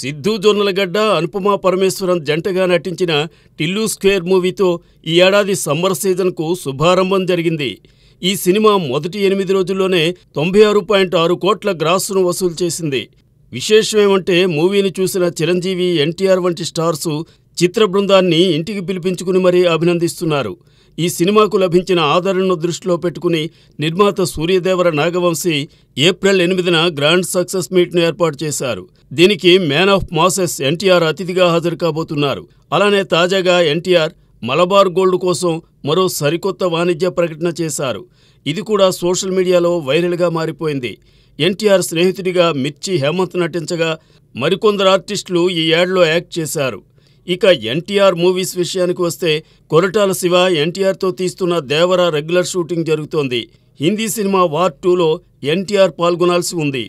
సిద్ధు జొన్నలగడ్డ అనుపమా పరమేశ్వరన్ జంటగా నటించిన టిల్లు స్క్వేర్ మూవీతో ఈ ఏడాది సమ్మర్ సీజన్కు శుభారంభం జరిగింది ఈ సినిమా మొదటి ఎనిమిది రోజుల్లోనే తొంభై ఆరు పాయింట్ ఆరు కోట్ల గ్రాసును వసూలు చేసింది విశేషమేమంటే మూవీని చూసిన చిరంజీవి ఎన్టీఆర్ వంటి స్టార్సు చిత్ర బృందాన్ని ఇంటికి పిలిపించుకుని మరీ అభినందిస్తున్నారు ఈ సినిమాకు లభించిన ఆదరణను దృష్టిలో పెట్టుకుని నిర్మాత సూర్యదేవర నాగవంశీ ఏప్రిల్ ఎనిమిదిన గ్రాండ్ సక్సెస్ మీట్ను ఏర్పాటు చేశారు దీనికి మ్యాన్ ఆఫ్ మాసెస్ ఎన్టీఆర్ అతిథిగా హాజరు కాబోతున్నారు అలానే తాజాగా ఎన్టీఆర్ మలబార్ గోల్డ్ కోసం మరో సరికొత్త వాణిజ్య ప్రకటన చేశారు ఇది కూడా సోషల్ మీడియాలో వైరల్గా మారిపోయింది ఎన్టీఆర్ స్నేహితుడిగా మిర్చి హేమంత్ నటించగా మరికొందరు ఆర్టిస్టులు ఈ యాడ్లో యాక్ట్ చేశారు ఇక ఎన్టీఆర్ మూవీస్ విషయానికి వస్తే కొరటాల శివ ఎన్టీఆర్తో తీస్తున్న దేవర రెగ్యులర్ షూటింగ్ జరుగుతోంది హిందీ సినిమా వార్ టూలో ఎన్టీఆర్ పాల్గొనాల్సి ఉంది